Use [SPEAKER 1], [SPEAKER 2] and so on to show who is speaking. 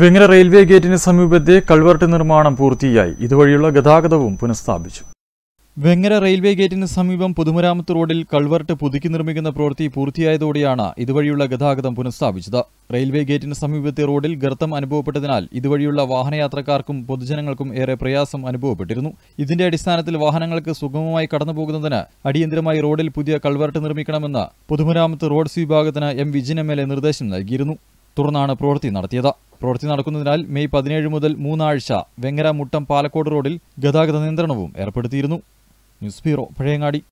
[SPEAKER 1] Vengara railway ഗേറ്റിന് സമീപത്തെ culvert നിർമ്മാണം പൂർത്തിയായി ഇതുവഴിയുള്ള ഗതാഗതവും പുനഃസ്ഥാപിച്ചു വെങ്ങര റെയിൽവേ ഗേറ്റിന് സമീപം പുതുമരാമത്ത് റോഡിൽ കൾവർട്ട് പുതുക്കി നിർമ്മിക്കുന്ന പ്രവൃത്തി പൂർത്തിയായതോടെയാണ് ഇതുവഴിയുള്ള ഗതാഗതം പുനഃസ്ഥാപിച്ചത് റെയിൽവേ ഗേറ്റിന് സമീപത്തെ റോഡിൽ ഗർത്തം അനുഭവപ്പെട്ടതിനാൽ ഇതുവഴിയുള്ള വാഹനയാത്രക്കാർക്കും പൊതുജനങ്ങൾക്കും ഏറെ പ്രയാസം അനുഭവപ്പെട്ടിരുന്നു ഇതിന്റെ അടിസ്ഥാനത്തിൽ വാഹനങ്ങൾക്ക് സുഗമമായി കടന്നുപോകുന്നതിന് അടിയന്തരമായി റോഡിൽ പുതിയ കൾവർട്ട് നിർമ്മിക്കണമെന്ന് പുതുമരാമത്ത് റോഡ്സ് വിഭാഗത്തിന് എം വിജിൻ എം നിർദ്ദേശം നൽകിയിരുന്നു തുടർന്നാണ് പ്രവൃത്തി നടത്തിയത് പ്രവൃത്തി നടക്കുന്നതിനാൽ മെയ് പതിനേഴ് മുതൽ മൂന്നാഴ്ച വെങ്ങര മുട്ടം പാലക്കോട് റോഡിൽ ഗതാഗത നിയന്ത്രണവും ഏർപ്പെടുത്തിയിരുന്നു ന്യൂസ് ബ്യൂറോ പഴയങ്ങാടി